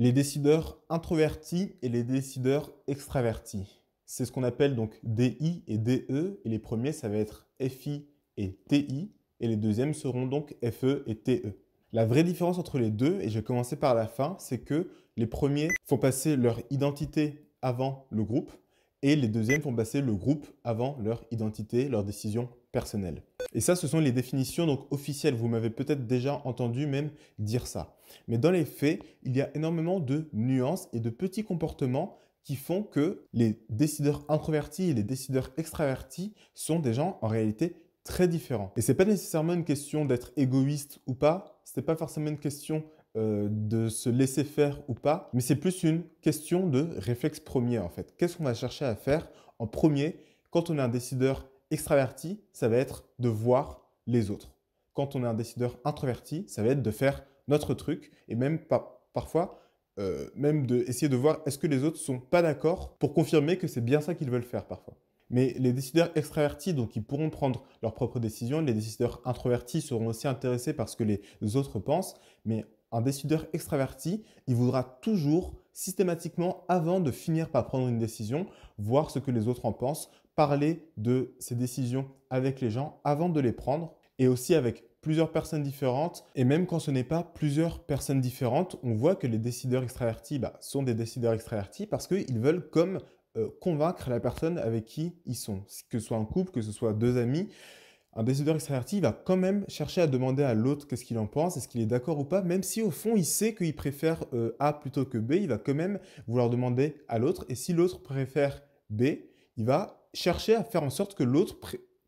les décideurs introvertis et les décideurs extravertis. C'est ce qu'on appelle donc DI et DE, et les premiers, ça va être FI et TI, et les deuxièmes seront donc FE et TE. La vraie différence entre les deux, et je vais commencer par la fin, c'est que les premiers font passer leur identité avant le groupe, et les deuxièmes font passer le groupe avant leur identité, leur décision personnel. Et ça, ce sont les définitions donc officielles. Vous m'avez peut-être déjà entendu même dire ça. Mais dans les faits, il y a énormément de nuances et de petits comportements qui font que les décideurs introvertis et les décideurs extravertis sont des gens en réalité très différents. Et c'est pas nécessairement une question d'être égoïste ou pas. Ce C'est pas forcément une question euh, de se laisser faire ou pas, mais c'est plus une question de réflexe premier en fait. Qu'est-ce qu'on va chercher à faire en premier quand on est un décideur extraverti, ça va être de voir les autres. Quand on est un décideur introverti, ça va être de faire notre truc et même pas, parfois euh, même de essayer de voir est-ce que les autres sont pas d'accord pour confirmer que c'est bien ça qu'ils veulent faire parfois. Mais les décideurs extravertis, donc ils pourront prendre leurs propres décisions, les décideurs introvertis seront aussi intéressés par ce que les autres pensent, mais un décideur extraverti, il voudra toujours systématiquement, avant de finir par prendre une décision, voir ce que les autres en pensent parler de ces décisions avec les gens avant de les prendre et aussi avec plusieurs personnes différentes. Et même quand ce n'est pas plusieurs personnes différentes, on voit que les décideurs extravertis bah, sont des décideurs extravertis parce qu'ils veulent comme euh, convaincre la personne avec qui ils sont. Que ce soit un couple, que ce soit deux amis. Un décideur extraverti va quand même chercher à demander à l'autre qu'est-ce qu'il en pense, est-ce qu'il est, d'accord ou pas, même si au fond il sait qu'il préfère euh, A plutôt que B, il va quand même vouloir demander à l'autre. Et si l'autre préfère B, il va chercher à faire en sorte que l'autre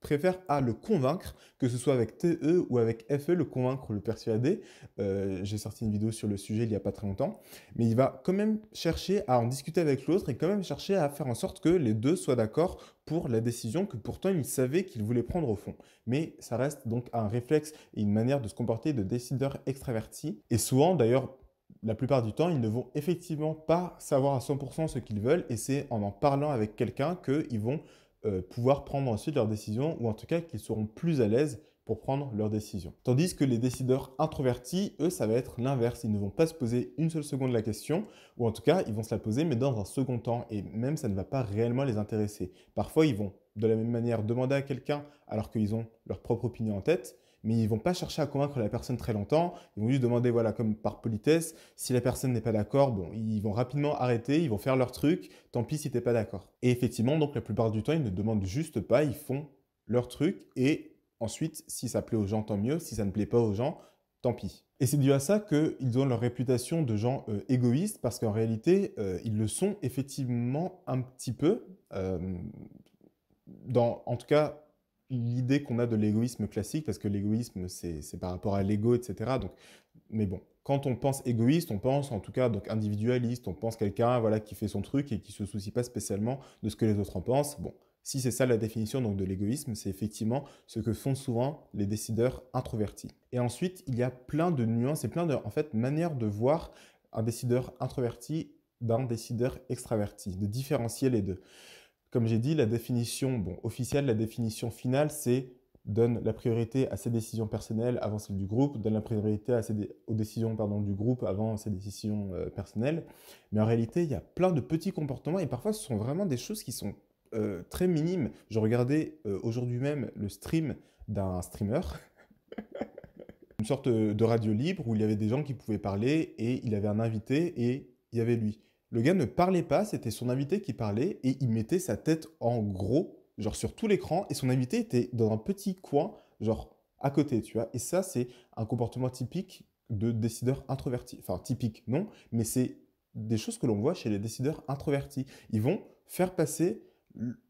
préfère à le convaincre, que ce soit avec TE ou avec FE, le convaincre, le persuader. Euh, j'ai sorti une vidéo sur le sujet il n'y a pas très longtemps, mais il va quand même chercher à en discuter avec l'autre et quand même chercher à faire en sorte que les deux soient d'accord pour la décision que pourtant il savait qu'il voulait prendre au fond. Mais ça reste donc un réflexe et une manière de se comporter de décideur extraverti, et souvent d'ailleurs la plupart du temps, ils ne vont effectivement pas savoir à 100% ce qu'ils veulent et c'est en en parlant avec quelqu'un qu'ils vont euh, pouvoir prendre ensuite leur décision ou en tout cas qu'ils seront plus à l'aise pour prendre leur décision. Tandis que les décideurs introvertis, eux, ça va être l'inverse. Ils ne vont pas se poser une seule seconde la question, ou en tout cas, ils vont se la poser, mais dans un second temps, et même ça ne va pas réellement les intéresser. Parfois, ils vont de la même manière demander à quelqu'un alors qu'ils ont leur propre opinion en tête, mais ils vont pas chercher à convaincre la personne très longtemps. Ils vont juste demander, voilà, comme par politesse, si la personne n'est pas d'accord, bon, ils vont rapidement arrêter, ils vont faire leur truc, tant pis si t'es pas d'accord. Et effectivement, donc la plupart du temps, ils ne demandent juste pas, ils font leur truc et ensuite, si ça plaît aux gens, tant mieux. Si ça ne plaît pas aux gens, tant pis. Et c'est dû à ça qu'ils ont leur réputation de gens euh, égoïstes, parce qu'en réalité, euh, ils le sont effectivement un petit peu, euh, dans, en tout cas l'idée qu'on a de l'égoïsme classique, parce que l'égoïsme, c'est par rapport à l'ego, etc. Donc, mais bon, quand on pense égoïste, on pense en tout cas donc individualiste, on pense quelqu'un voilà qui fait son truc et qui se soucie pas spécialement de ce que les autres en pensent. Bon, si c'est ça la définition donc de l'égoïsme, c'est effectivement ce que font souvent les décideurs introvertis. Et ensuite, il y a plein de nuances et plein de en fait manières de voir un décideur introverti d'un décideur extraverti, de différencier les deux. Comme j'ai dit, la définition bon, officielle, la définition finale, c'est donne la priorité à ses décisions personnelles avant celles du groupe, donne la priorité aux décisions du groupe avant ses décisions euh, personnelles. Mais en réalité, il y a plein de petits comportements et parfois ce sont vraiment des choses qui sont euh, très minimes. Je regardais euh, aujourd'hui même le stream d'un streamer. une sorte de radio libre où il y avait des gens qui pouvaient parler et il avait un invité et il y avait lui. Le gars ne parlait pas, c'était son invité qui parlait et il mettait sa tête en gros, genre sur tout l'écran, et son invité était dans un petit coin, genre à côté, tu vois. Et ça, c'est un comportement typique de décideurs introvertis. Enfin, typique, non, mais c'est des choses que l'on voit chez les décideurs introvertis. Ils vont faire passer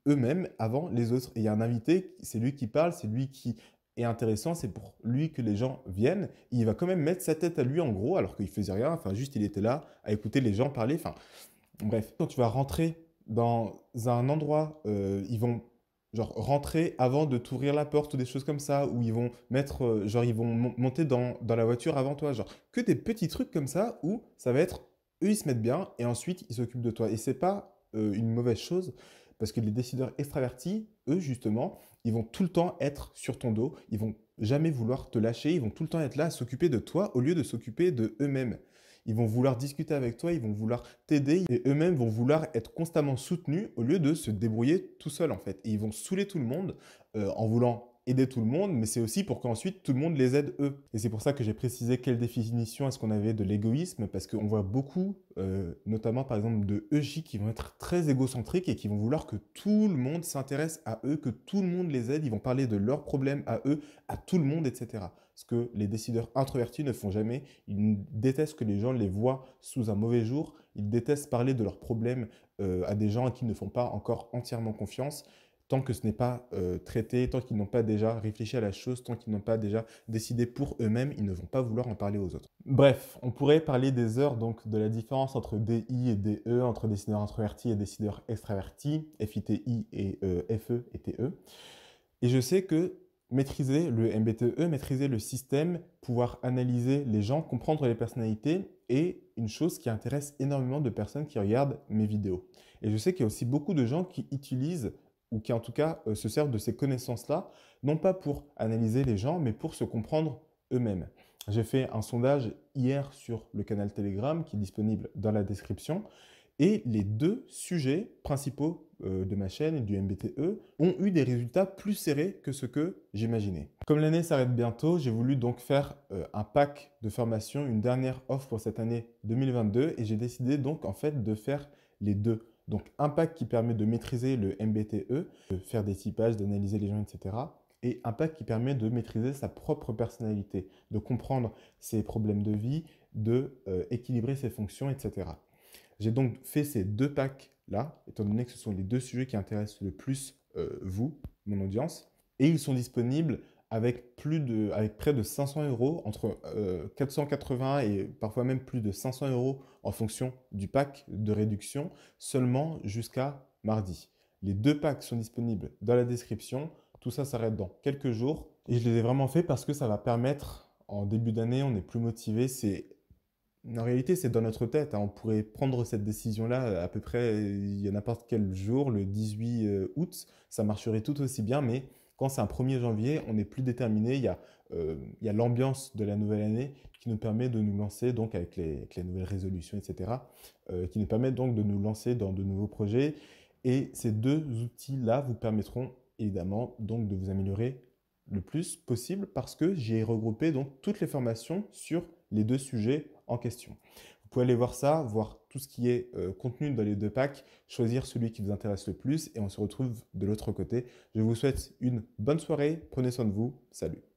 eux-mêmes avant les autres. Et il y a un invité, c'est lui qui parle, c'est lui qui et intéressant, c'est pour lui que les gens viennent. Il va quand même mettre sa tête à lui en gros, alors qu'il faisait rien. Enfin, juste il était là à écouter les gens parler. Enfin, bref. Quand tu vas rentrer dans un endroit, euh, ils vont genre rentrer avant de t'ouvrir la porte ou des choses comme ça, ou ils vont mettre, euh, genre ils vont monter dans, la voiture avant toi, genre que des petits trucs comme ça où ça va être eux ils se mettent bien et ensuite ils s'occupent de toi. Et c'est pas euh, une mauvaise chose, parce que les décideurs extravertis, eux, justement, ils vont tout le temps être sur ton dos, ils vont jamais vouloir te lâcher, ils vont tout le temps être là à s'occuper de toi au lieu de s'occuper de eux-mêmes. Ils vont vouloir discuter avec toi, ils vont vouloir t'aider et eux-mêmes vont vouloir être constamment soutenus au lieu de se débrouiller tout seul en fait. Et ils vont saouler tout le monde euh, en voulant aider tout le monde, mais c'est aussi pour qu'ensuite tout le monde les aide eux. Et c'est pour ça que j'ai précisé quelle définition est-ce qu'on avait de l'égoïsme, parce qu'on voit beaucoup, euh, notamment par exemple de EJ, qui vont être très égocentriques et qui vont vouloir que tout le monde s'intéresse à eux, que tout le monde les aide, ils vont parler de leurs problèmes à eux, à tout le monde, etc. Ce que les décideurs introvertis ne font jamais, ils détestent que les gens les voient sous un mauvais jour, ils détestent parler de leurs problèmes euh, à des gens à qui ils ne font pas encore entièrement confiance tant que ce n'est pas euh, traité, tant qu'ils n'ont pas déjà réfléchi à la chose, tant qu'ils n'ont pas déjà décidé pour eux-mêmes, ils ne vont pas vouloir en parler aux autres. Bref, on pourrait parler des heures, donc de la différence entre DI et DE, entre décideurs introvertis et décideurs extravertis, FITI et euh, FE et TE. Et je sais que maîtriser le MBTE, maîtriser le système, pouvoir analyser les gens, comprendre les personnalités est une chose qui intéresse énormément de personnes qui regardent mes vidéos. Et je sais qu'il y a aussi beaucoup de gens qui utilisent ou qui en tout cas euh, se servent de ces connaissances-là, non pas pour analyser les gens, mais pour se comprendre eux-mêmes. J'ai fait un sondage hier sur le canal Telegram qui est disponible dans la description, et les deux sujets principaux euh, de ma chaîne du MBTE ont eu des résultats plus serrés que ce que j'imaginais. Comme l'année s'arrête bientôt, j'ai voulu donc faire euh, un pack de formation, une dernière offre pour cette année 2022, et j'ai décidé donc en fait de faire les deux donc un pack qui permet de maîtriser le MBTE, de faire des typages, d'analyser les gens, etc. Et un pack qui permet de maîtriser sa propre personnalité, de comprendre ses problèmes de vie, de euh, équilibrer ses fonctions, etc. J'ai donc fait ces deux packs là, étant donné que ce sont les deux sujets qui intéressent le plus euh, vous, mon audience. Et ils sont disponibles avec, plus de, avec près de 500 euros, entre 480 euh, et parfois même plus de 500 euros en fonction du pack de réduction, seulement jusqu'à mardi. Les deux packs sont disponibles dans la description. Tout ça s'arrête dans quelques jours. Et je les ai vraiment fait parce que ça va permettre, en début d'année, on est plus motivé. C'est en réalité, c'est dans notre tête. Hein. On pourrait prendre cette décision-là à peu près il y a n'importe quel jour, le 18 euh, août. Ça marcherait tout aussi bien, mais quand c'est un 1er janvier, on est plus déterminé. Euh, il y a, l'ambiance de la nouvelle année qui nous permet de nous lancer donc avec les, nouvelles résolutions, etc. Euh, qui nous permet donc de nous lancer dans de nouveaux projets. Et ces deux outils-là vous permettront évidemment donc de vous améliorer le plus possible parce que j'ai regroupé donc toutes les formations sur les deux sujets en question pouvez aller voir ça, voir tout ce qui est euh, contenu dans les deux packs, choisir celui qui vous intéresse le plus et on se retrouve de l'autre côté. Je vous souhaite une bonne soirée, prenez soin de vous, salut